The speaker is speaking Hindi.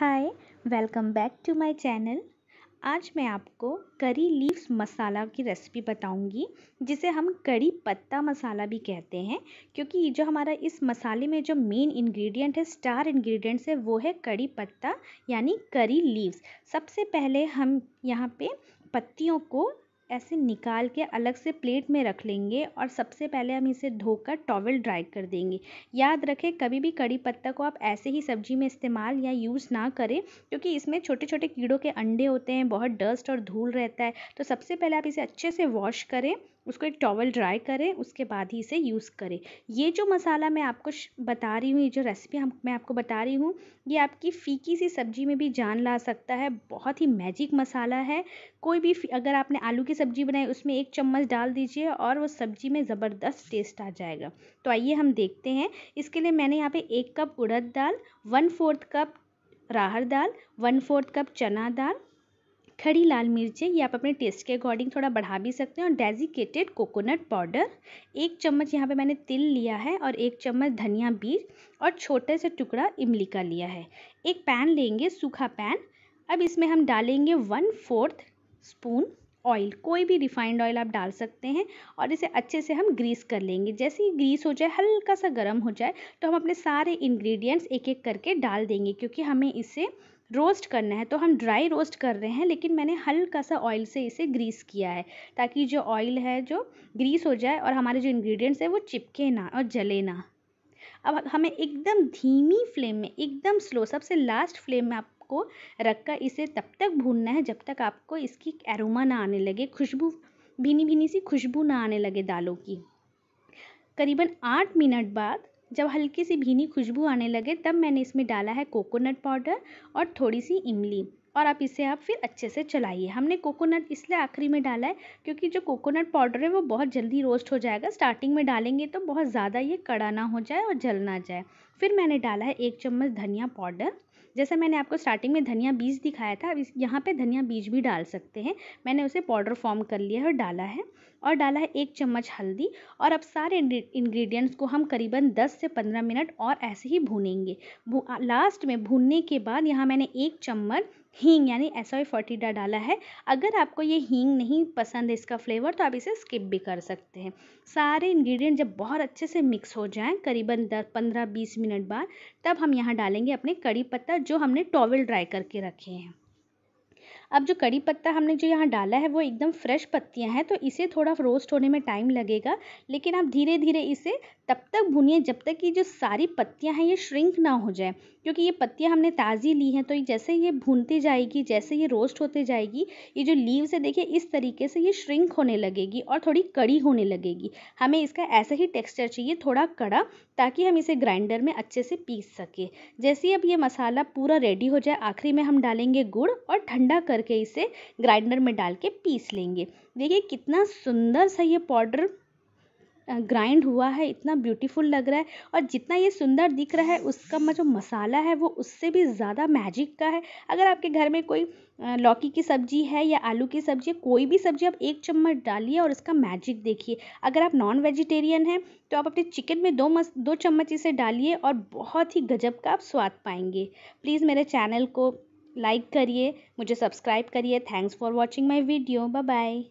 hi welcome back to my channel आज मैं आपको करी लीव्स मसाला की रेसिपी बताऊंगी जिसे हम करी पत्ता मसाला भी कहते हैं क्योंकि ये जो हमारा इस मसाले में जो मेन इंग्रेडिएंट है स्टार इंग्रेडिएंट है वो है करी पत्ता यानी करी लीव्स सबसे पहले हम यहाँ पे पत्तियों को ऐसे निकाल के अलग से प्लेट में रख लेंगे और सबसे पहले हम इसे धोकर टॉवल ड्राई कर देंगे याद रखें कभी भी कड़ी पत्ता को आप ऐसे ही सब्जी में इस्तेमाल या यूज़ ना करें क्योंकि इसमें छोटे छोटे कीड़ों के अंडे होते हैं बहुत डस्ट और धूल रहता है तो सबसे पहले आप इसे अच्छे से वॉश करें उसको एक टॉवल ड्राई करें उसके बाद ही इसे यूज़ करें ये जो मसाला मैं आपको बता रही हूँ ये जो रेसिपी हम मैं आपको बता रही हूँ ये आपकी फीकी सी सब्जी में भी जान ला सकता है बहुत ही मैजिक मसाला है कोई भी अगर आपने आलू की सब्जी बनाई उसमें एक चम्मच डाल दीजिए और वो सब्जी में ज़बरदस्त टेस्ट आ जाएगा तो आइए हम देखते हैं इसके लिए मैंने यहाँ पे एक कप उड़द दाल वन फोर्थ कप राहर दाल वन फोर्थ कप चना दाल खड़ी लाल मिर्चें ये आप अपने टेस्ट के अकॉर्डिंग थोड़ा बढ़ा भी सकते हैं और डेजिकेटेड कोकोनट पाउडर एक चम्मच यहाँ पे मैंने तिल लिया है और एक चम्मच धनिया बीज और छोटे से टुकड़ा इमली का लिया है एक पैन लेंगे सूखा पैन अब इसमें हम डालेंगे वन फोर्थ स्पून ऑयल कोई भी रिफाइंड ऑयल आप डाल सकते हैं और इसे अच्छे से हम ग्रीस कर लेंगे जैसे ही ग्रीस हो जाए हल्का सा गर्म हो जाए तो हम अपने सारे इन्ग्रीडियंट्स एक एक करके डाल देंगे क्योंकि हमें इसे रोस्ट करना है तो हम ड्राई रोस्ट कर रहे हैं लेकिन मैंने हल्का सा ऑयल से इसे ग्रीस किया है ताकि जो ऑयल है जो ग्रीस हो जाए और हमारे जो इन्ग्रीडियंट्स है वो चिपके ना और जले ना अब हमें एकदम धीमी फ्लेम में एकदम स्लो सबसे लास्ट फ्लेम में आप आपको रखकर इसे तब तक भूनना है जब तक आपको इसकी एरोमा ना आने लगे खुशबू भीनी भीनी सी खुशबू ना आने लगे दालों की करीबन आठ मिनट बाद जब हल्की सी भीनी खुशबू आने लगे तब मैंने इसमें डाला है कोकोनट पाउडर और थोड़ी सी इमली और आप इसे आप फिर अच्छे से चलाइए हमने कोकोनट इसलिए आखिरी में डाला है क्योंकि जो कोकोनट पाउडर है वो बहुत जल्दी रोस्ट हो जाएगा स्टार्टिंग में डालेंगे तो बहुत ज़्यादा ये कड़ा ना हो जाए और जल ना जाए फिर मैंने डाला है एक चम्मच धनिया पाउडर जैसे मैंने आपको स्टार्टिंग में धनिया बीज दिखाया था यहाँ पे धनिया बीज भी डाल सकते हैं मैंने उसे पाउडर फॉर्म कर लिया है और डाला है और डाला है एक चम्मच हल्दी और अब सारे इंग्रेडिएंट्स को हम करीबन 10 से 15 मिनट और ऐसे ही भूनेंगे भू, लास्ट में भूनने के बाद यहाँ मैंने एक चम्मच हींग यानी एसोई फोर्टिडा डाला है अगर आपको ये हींग नहीं पसंद है इसका फ्लेवर तो आप इसे स्किप भी कर सकते हैं सारे इंग्रेडिएंट जब बहुत अच्छे से मिक्स हो जाएं करीबन दस पंद्रह बीस मिनट बाद तब हम यहाँ डालेंगे अपने कड़ी पत्ता जो हमने टॉवल ड्राई करके रखे हैं अब जो कड़ी पत्ता हमने जो यहाँ डाला है वो एकदम फ्रेश पत्तियाँ हैं तो इसे थोड़ा रोस्ट होने में टाइम लगेगा लेकिन आप धीरे धीरे इसे तब तक भुनिए जब तक कि जो सारी पत्तियाँ हैं ये श्रिंक ना हो जाए क्योंकि ये पत्तियाँ हमने ताज़ी ली हैं तो जैसे ये भूनती जाएगी जैसे ये रोस्ट होते जाएगी ये जो लीव्स है देखिए इस तरीके से ये श्रिंक होने लगेगी और थोड़ी कड़ी होने लगेगी हमें इसका ऐसा ही टेक्स्चर चाहिए थोड़ा कड़ा ताकि हम इसे ग्राइंडर में अच्छे से पीस सके जैसे ही अब ये मसाला पूरा रेडी हो जाए आखिरी में हम डालेंगे गुड़ और ठंडा कर करके इसे ग्राइंडर में डाल के पीस लेंगे देखिए कितना सुंदर सा ये पाउडर ग्राइंड हुआ है इतना ब्यूटीफुल लग रहा है और जितना ये सुंदर दिख रहा है उसका जो मसाला है वो उससे भी ज़्यादा मैजिक का है अगर आपके घर में कोई लौकी की सब्जी है या आलू की सब्जी कोई भी सब्जी आप एक चम्मच डालिए और इसका मैजिक देखिए अगर आप नॉन वेजिटेरियन हैं तो आप अपने चिकन में दो मस दो चम्मच इसे डालिए और बहुत ही गजब का आप स्वाद पाएंगे प्लीज़ मेरे चैनल को लाइक करिए मुझे सब्सक्राइब करिए thanks for watching my video bye bye